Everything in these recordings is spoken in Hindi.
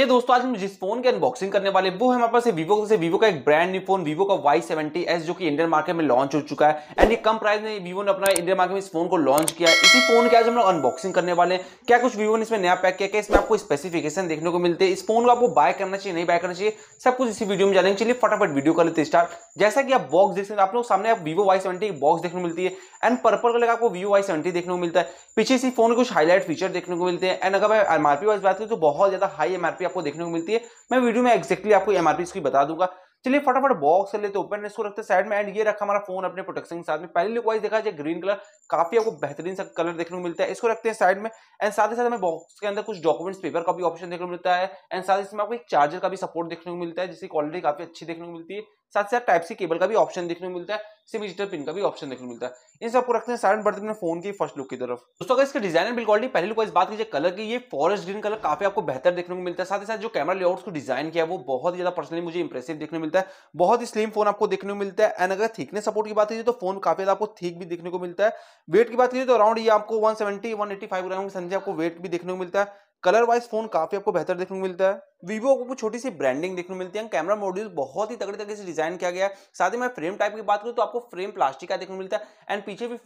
ये दोस्तों आज हम जिस फोन की अनबॉक्सिंग करने वाले वो हमारे पास वीवो से वीवो का एक ब्रांड न्यू फोन वीवो का वाई सेवेंटी एस जो कि इंडियन मार्केट में लॉन्च हो चुका है एंड ये कम प्राइस में वीवो ने अपना इंडियन मार्केट में इस फोन को लॉन्च किया है इसी फोन के आज हम लोग अनबॉक्सिंग करने वाले हैं क्या कुछ वीवो ने इसमें नया पैक किया क्या इसमें आपको स्पेसिफिकेशन देखने को मिलते हैं इस फोन को आपको बाय करना चाहिए नहीं बाय करना चाहिए सब कुछ इसी वीडियो में जानेंगे चलिए फटाफट वीडियो कर लेते स्टार्ट जैसा कि आप बॉक्स देख सकते हैं आप लोग सामने आप वीवो वाई सेवेंटी बॉक्स देखने को मिलती है एंड पर्पल कलर आपको वीवो वाई सेवेंटी देखने को मिलता है पीछे इसी फोन के कुछ हाईलाइट फीचर देखने को मिलते हैं एंड अगर एमआरपी वाइज बात करें तो बहुत ज्यादा हाई एमआरपी आपको देखने को मिलती है मैं वीडियो में एक्जैक्टली आपको एमआरपी इसकी बता दूंगा चलिए फटाफट बॉक्स कर लेते ओपन इसको रखते साइड में एंड ये रखा हमारा फोन अपने प्रोटेक्शन के साथ में पहले लुक वाइज देखा जाए ग्रीन कलर काफी आपको बेहतरीन सा कलर देखने को मिलता है इसको रखते हैं साइड में एंड साथ ही साथ हमें बॉक्स के अंदर कुछ डॉक्यूमेंट्स पेपर का भी ऑप्शन देखने को मिलता है एंड साथ ही इसमें आपको एक चार्जर का भी सपोर्ट देखने को मिलता है जिसकी क्वालिटी काफी अच्छी देखने को मिलती है साथ साथ टाइप सी केबल का भी ऑप्शन देखने को मिलता है सिम डिजिटल पिन का भी ऑप्शन देखने को मिलता है इन सबको रखते हैं सारे बढ़ते अपने फोन की फर्स्ट लुक की तरफ दोस्तों अगर इसके डिजाइन एंड क्वालिटी पहले लुक बात कीजिए कलर की ये फॉरेस्ट ग्रीन कलर काफी आपको बेहतर देखने को मिलता है साथ ही साथ जो कैमरा लेआउट को डिजाइन किया है वो बहुत ही ज्यादा पर्सनली मुझे इंप्रेसिव देखने को मिलता है बहुत ही स्लिम फोन आपको देखने को मिलता है एंड अगर थिकनेस सपोर्ट की बात कीजिए तो फोन काफी ज्यादा आपको थिक भी देखने को मिलता है वेट की बात कीजिए तो अराउंड ये आपको वन सेवेंटी ग्राम के समझे आपको वेट भी देखने को मिलता है कलर वाइज फोन काफी आपको बेहतर देखने को मिलता है वीवो को छोटी सी ब्रांडिंग देखने को मिलती है कैमरा मॉड्यूल बहुत ही तगड़े तरीके से डिजाइन किया गया है साथ ही मैं फ्रेम टाइप की बात करूँ तो आपको फ्रेम प्लास्टिक का देखने को मिलता है एंड पीछे भी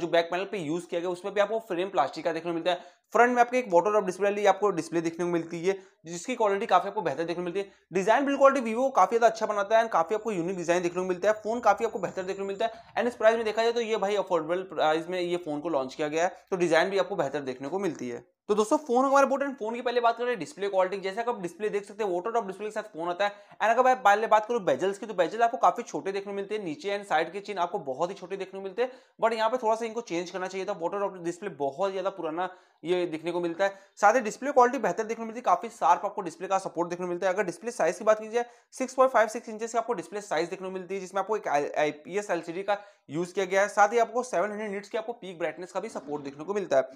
जो बैक पैनल पे यूज किया गया उसमें भी आपको फ्रेम प्लास्टिक का देखने को मिलता है फ्रंट में आपके एक वाटर ऑफ डिस्प्ले ली आपको डिस्प्ले देखने को मिलती है जिसकी क्वालिटी काफी आपको बेहतर देखने को मिलती है डिजाइन बिल्कुल क्वालिटी वीवो काफी ज्यादा अच्छा बनाता है एंड काफी आपको यूनिक डिजाइन देखने को मिलता है फोन काफी आपको बेहतर देखने को मिलता है एंड इस प्राइस में देखा जाए तो ये भाई अफोर्डेबल प्राइस में ये फोन को लॉन्च किया गया है तो डिजाइन भी आपको बेहतर देखने को मिलती है तो दोस्तों फोन हमारे इंपोर्टेंट फोन की पहले बात करें डिस्प्ले क्वालिटी जैसे आप डिस्प्ले देख सकते हैं वोटर ऑफ डिस्प्ले के साथ फोन आता है एंड अगर मैं पहले बात करूँ बेजल्स की तो बेजल आपको काफी छोटे देखने मिलते हैं नीचे एंड साइड के चीन आपको बहुत ही छोटे देखने मिलते हैं बट यहाँ पे थोड़ा सा इनको चेंज करना चाहिए था वोटर ऑफ डिस्प्ले बहुत ज्यादा पुराना ये पे दिखने को मिलता है साथ ही डिस्प्ले क्वालिटी बेहतर देखने मिलती है काफी शार्प आपको डिस्प्ले का सपोर्ट देखने को मिलता है अगर डिस्प्ले साइज की बात की जाए six point five six inches आपको डिस्प्ले साइज देखने को मिलती है जिसमें आपको एक आईपीएस एलसीडी का यूज किया गया है साथ ही आपको सेवन हंड्रेड की आपको पीक ब्राइटनेस का भी सपोर्ट देखने को मिलता है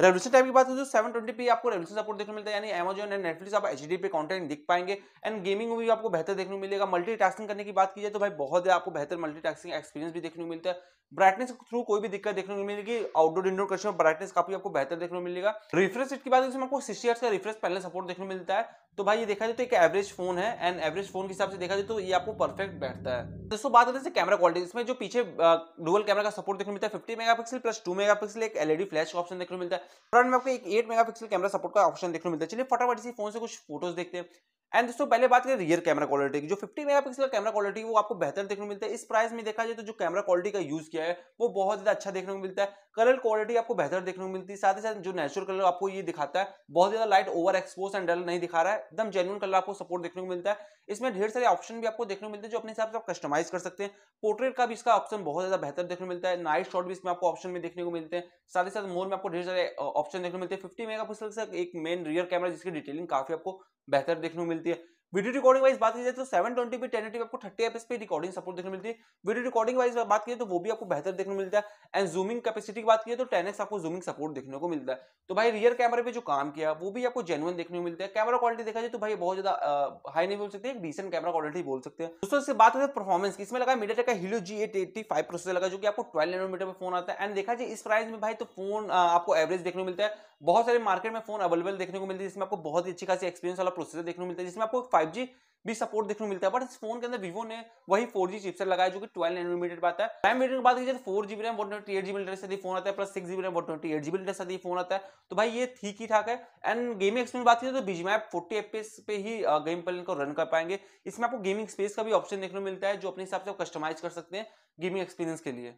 रेवल्यूशन टाइम की बात करें तो सेवन ट्वेंटी आपको रेवल्यूशन सपोर्ट देखने मिलता है यानी एमेजन एंड नेटफ्लिक्स आप एच पे कंटेंट दिख पाएंगे एंड गेमिंग में भी आपको बेहतर देखने को मिलेगा मल्टी करने की बात की जाए तो भाई बहुत आपको बेहतर मल्टी एक्सपीरियंस भी देखने को मिलता है ब्राइटनेस के थ्रू कोई भी दिक्कत देखने को मिलेगी आउटडोर इंडोर कश्मीर ब्राइटनेस काफी आपको बेहतर देखने को मिलेगा रिफ्रेश की बात तो इसमें आपको सिक्स का रिफ्रेश पहले सपोर्ट देखने को मिलता है तो भाई ये देखा जाए तो एक एवरेज फोन है एंड एवरेज फोन के हिसाब से देखा जाए तो ये आपको परफेक्ट बैठता है दोस्तों बात करते हैं कैमरा क्वालिटी इसमें जो पीछे डुअल कैमरा का सपोर्ट देखने मिलता है 50 मेगापिक्सल प्लस मेगा पिक्सल एक एलईडी फ्लैश e का ऑप्शन देखने मिलता है फ्रंट में आपको एक मेगा पिक्सल कैमरा सपोर्ट का ऑप्शन देखने मिलता है चलिए फटाफट इसी फोन से कुछ फोटोज देखते हैं एंड दोस्तों पहले बात करें रियर कैमरा क्वालिटी की जो 50 मेगापिक्सल कैमरा क्वालिटी वो आपको बेहतर देखने को मिलता है इस प्राइस में देखा जाए तो जो कैमरा क्वालिटी का यूज किया है वो बहुत ज्यादा अच्छा देखने को मिलता है कलर क्वालिटी आपको बेहतर देखने को मिलती है साथ ही साथ जो नेचुरल कलर आपको ये दिखाता है बहुत ज्यादा light over expose and dull नहीं दिखा रहा है एकदम जेनुअन कलर आपको सपोर्ट देखने को मिलता है इसमें ढेर सारे ऑप्शन भी आपको देखने को मिलते हैं जो अपने हिसाब से आप कस्टमाइज कर सकते हैं पोर्ट्रेट का भी इसका ऑप्शन बहुत ज्यादा बेहतर देखने को मिलता है नाइट शॉट भी इसमें आपको ऑप्शन में देखने को मिलते हैं साथ ही साथ मोर में आपको ढेर सारे ऑप्शन देखने को मिलते हैं फिफ्टी मेगा का एक मेन रियर कैमरा जिसकी डिटेलिंग काफी आपको बेहतर देखने को मिलती है वीडियो रिकॉर्डिंग वाइज बात की जाए तो सेवन ट्वेंटी पे टेन आपको थर्टी एफ पे रिकॉर्डिंग सपोर्ट देखने मिलती है वीडियो रिकॉर्डिंग वाइज बात की तो वो भी आपको बेहतर देखने मिलता है एंड जूमिंग कैपेसिटी की बात की तो टेन आपको जूमिंग सपोर्ट देखने को मिलता है तो भाई रियर कैमरे पे जो काम किया वो भी आपको जेनुअन देखने को मिलता है कैमरा क्वालिटी देखा जाए तो भाई बहुत ज्यादा हाई नहीं बोल सकते डिसेंट कैमरा क्वालिटी बोल सकते हैं दोस्तों इससे बात होती परफॉर्मेंस की इसमें लगा मीडिया का Helio G eight eighty five processor लगा जो कि आपको ट्वेल्व नैनोमीटर में फोन आता है एंड देखा जाए इस प्राइस में भाई तो फोन आपको एवरेज देखने को मिलता है बहुत सारे मार्केट में फोन अवेलेबल देखने को मिलती है जिसमें आपको बहुत ही अच्छी खासी एक्सपीरियंस वाला प्रोसेसर देखने को मिलता है जिसमें आपको फाइव जी भी सपोर्ट देखने को मिलता है बट इस फोन के अंदर वीवो ने वही फोर जी चिपसेट लगाया जो कि ट्वेल्व एनोमीटर पर आता है रैम वेरियंट की बात की कीजिए four GB RAM one twenty eight GB लीटर साथ फोन आता है plus six GB RAM one twenty eight GB लीटर साथ फोन आता है तो भाई ये ठीक ही ठाक है एंड गेमिंग एक्सपीरियंस बात कीजिए तो बीजी मैप फोर्टी एफ पे ही गेम प्ले इनको रन कर पाएंगे इसमें आपको गेमिंग स्पेस का भी ऑप्शन देखने को मिलता है जो अपने हिसाब से कस्टमाइज कर सकते हैं गेमिंग एक्सपीरियंस के लिए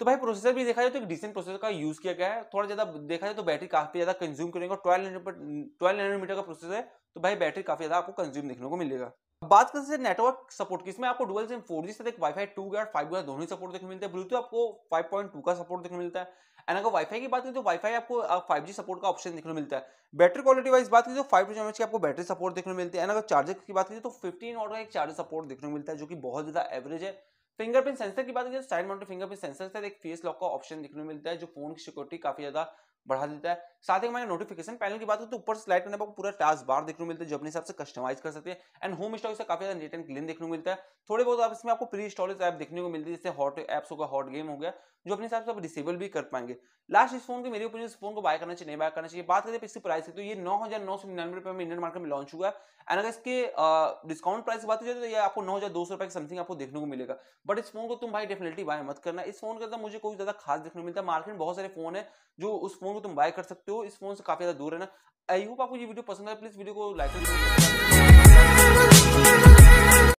तो भाई प्रोसेसर भी देखा जाए तो एक डिसेंट प्रोसेसर का यूज किया गया है थोड़ा ज्यादा देखा जाए तो बैटरी काफी ज्यादा कंज्यूम करेगा ट्वेल्व ट्वेल्व नैनोमीटर का प्रोसेसर है तो भाई बैटरी काफी ज्यादा आपको कंज्यूम देखने को मिलेगा बात करते हैं नेटवर्क सपोर्ट की इसमें आपको dual SIM four G Wi WiFi two गया फाइव गया दोनों ही सपोर्ट देखने मिलते हैं ब्लूटूथ आपको फाइव पॉइंट टू का सपोर्ट देखने मिलता है एंड अगर वाईफाई की बात करें तो वाईफाई आपको फाइव जी सपोर्ट का ऑप्शन देखने मिलता है बैटरी क्वालिटी वाइज बात करें तो फाइव टू की आपको बैटरी सपोर्ट देखने मिलती है एंड अगर चार्जर की बात करें तो फिफ्टीन ऑर्डर का एक चार्जर सपोर्ट देखने मिलता है जो कि बहुत ज्यादा एवरेज है फिंगरप्रिंट सेंसर की बात करें तो साइड माउंट फिंगरप्रिंट सेंसर से एक फेस लॉक का ऑप्शन देखने को मिलता है जो फोन की सिक्योरिटी काफी ज्यादा बढ़ा देता है साथ ही हमारे नोटिफिकेशन पैनल की बात करें तो ऊपर स्लाइड करने पर पूरा टास्क बार देखने को मिलता है जो अपने हिसाब से कस्टमाइज कर सकते हैं एंड होम स्टॉक से काफी ज्यादा नीट एंड क्लीन देखने को मिलता है थोड़े बहुत आप इसमें आपको प्री इंस्टॉलेज ऐप देखने को मिलती है जैसे हॉट एप्स होगा हॉट गेम हो गया जो अपने हिसाब से आप रिसीवल भी कर पाएंगे लास्ट इस फोन के मेरे ओपिनियन फोन को बाय करना चाहिए नहीं बाय करना चाहिए बात करें इसकी प्राइस की तो ये नौ हजार नौ सौ निन्यानवे रुपये में इंडियन मार्केट में लॉन्च हुआ है एंड अगर इसके डिस्काउंट प्राइस की बात तो ये आपको नौ हजार दो सौ रुपए की समथिंग आपको देखने को मिलेगा बट इस फोन को तुम भाई डेफिनेटली बाय मत करना इस फोन अंदर मुझे कोई ज्यादा खास देखने को मिलता है मार्केट में बहुत सारे फोन है जो उस फोन को तुम बाय कर सकते हो इस फोन से काफी ज्यादा दूर रहना आई होप आपको ये वीडियो पसंद है प्लीज वीडियो को लाइक